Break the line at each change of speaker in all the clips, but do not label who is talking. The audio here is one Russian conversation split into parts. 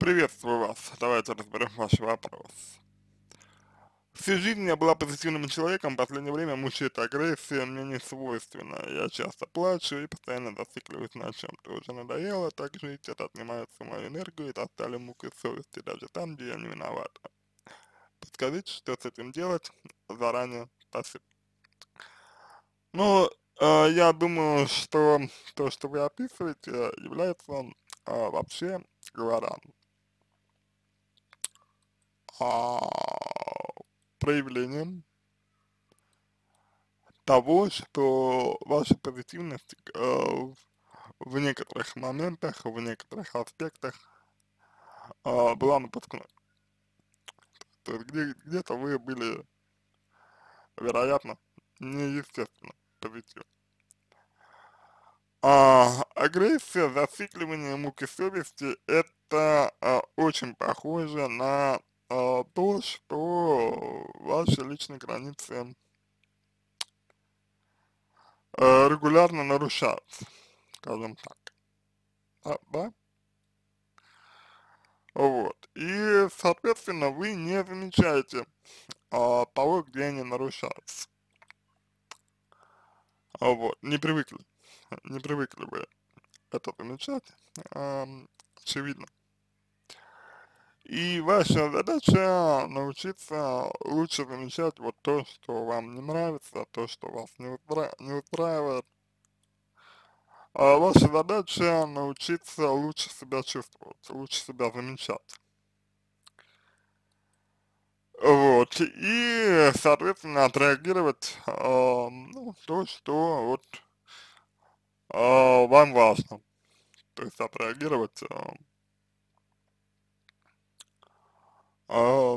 Приветствую вас. Давайте разберем ваш вопрос. Всю жизнь я была позитивным человеком, в последнее время мучает агрессия, мне не свойственно. Я часто плачу и постоянно зацикливаюсь на чем-то. Уже надоело так жить, это отнимает мою энергию и достали мукой совести, даже там, где я не виновата. Подскажите, что с этим делать? Заранее спасибо. Ну, э, я думаю, что то, что вы описываете, является э, вообще говоря, а, проявлением того, что ваша позитивность э, в некоторых моментах, в некоторых аспектах э, была напускной. То есть где, где-то вы были, вероятно, неестественно позитивны. А, агрессия, зацикливание муки совести – это а, очень похоже на э, то, что ваши личные границы э, регулярно нарушаются, скажем так. А, да? Вот. И, соответственно, вы не замечаете а, того, где они нарушаются. А, вот. Не привыкли. Не привыкли вы это замечать. А, очевидно. И ваша задача научиться лучше замечать вот то, что вам не нравится, а то, что вас не, устра не устраивает. А ваша задача научиться лучше себя чувствовать, лучше себя замечать. Вот, и, соответственно, отреагировать э, ну, то, что вот э, вам важно. То есть отреагировать э, э,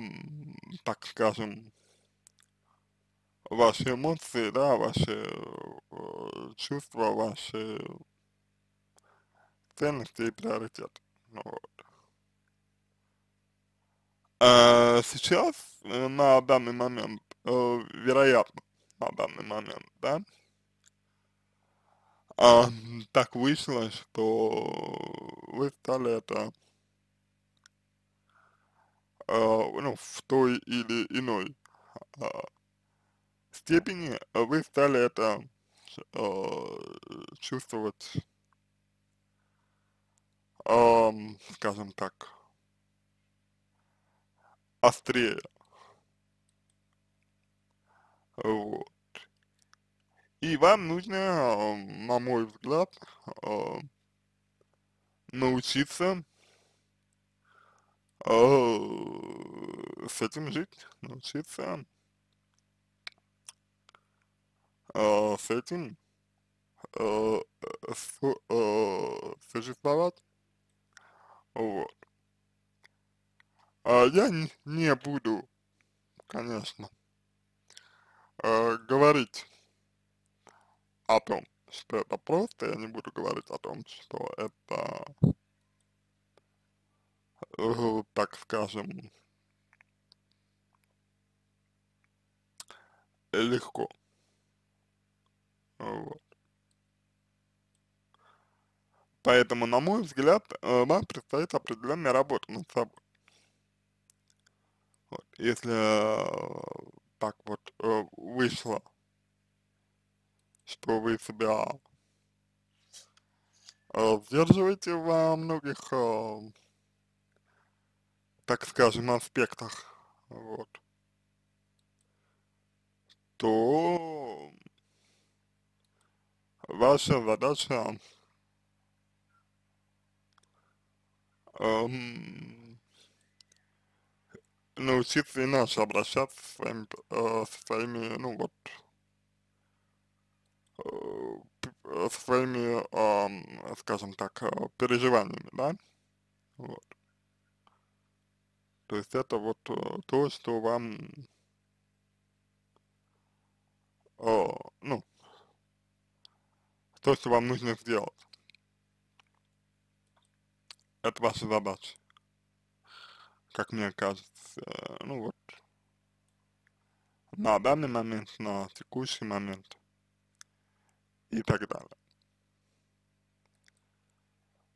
так скажем, ваши эмоции, да, ваши э, чувства, ваши ценности и приоритеты. Ну, вот. А э, сейчас, на данный момент, э, вероятно, на данный момент, да, э, так вышло, что вы стали это а, ну, в той или иной а, степени а, вы стали это чувствовать, скажем так, острее. Вот. И вам нужно, на мой взгляд, научиться а, с этим жить, научиться а, с этим а, существовать. Вот. я не, буду, конечно, говорить о том, что это просто, я не буду говорить о том, что это э, так скажем, легко. Вот. Поэтому, на мой взгляд, вам э, предстоит определенная работа над собой. Вот. Если э, так вот э, вышло, что вы себя сдерживаете во многих так скажем, аспектах, вот, то ваша задача эм, научиться иначе обращаться с своими, э, со своими ну вот, э, э со своими, э, скажем так, э, переживаниями, да, вот. То есть это вот э, то, что вам, э, ну, то, что вам нужно сделать. Это ваша задача, как мне кажется. Э, ну вот, на данный момент, на текущий момент и так далее.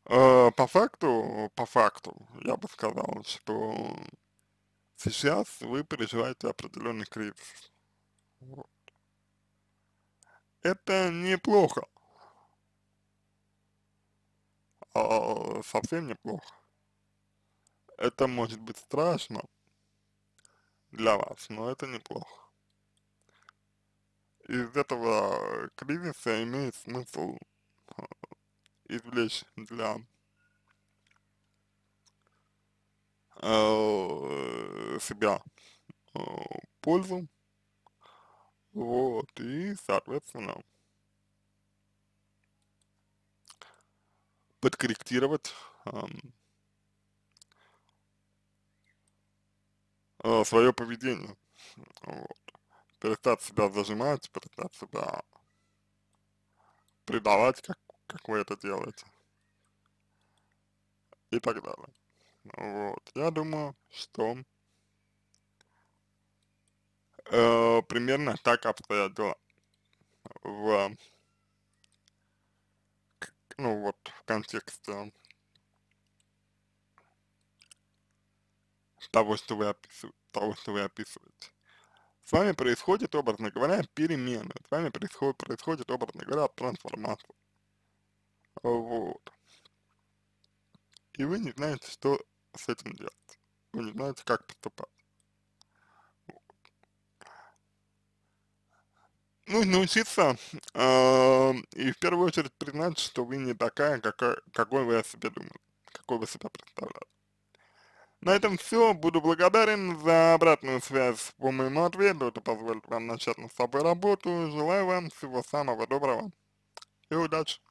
Э, по факту, по факту, я бы сказал, что сейчас вы переживаете определенный кризис. Вот. Это неплохо. А, совсем неплохо. Это может быть страшно для вас, но это неплохо. Из этого кризиса имеет смысл а, извлечь для Э, себя э, пользу. Вот, и, соответственно, подкорректировать эм, э, свое поведение. Вот. Перестать себя зажимать, перестать себя предавать, как, как вы это делаете. И так далее. Вот. Я думаю, что э, примерно так обстоят дела в, ну вот, в контексте того, что вы, описыв... того, что вы описываете. С вами происходит, образно говоря, перемены. С вами происходит, происходит образно говоря, трансформация. Вот. И вы не знаете, что с этим делать. Вы не знаете, как поступать. нужно учиться э, а, и в первую очередь признать, что вы не такая, какой, какой вы о себе думали, какой вы себя представляли. На этом все. Буду благодарен за обратную связь по моему ответу. Это позволит вам начать на собой работу. Желаю вам всего самого доброго и удачи.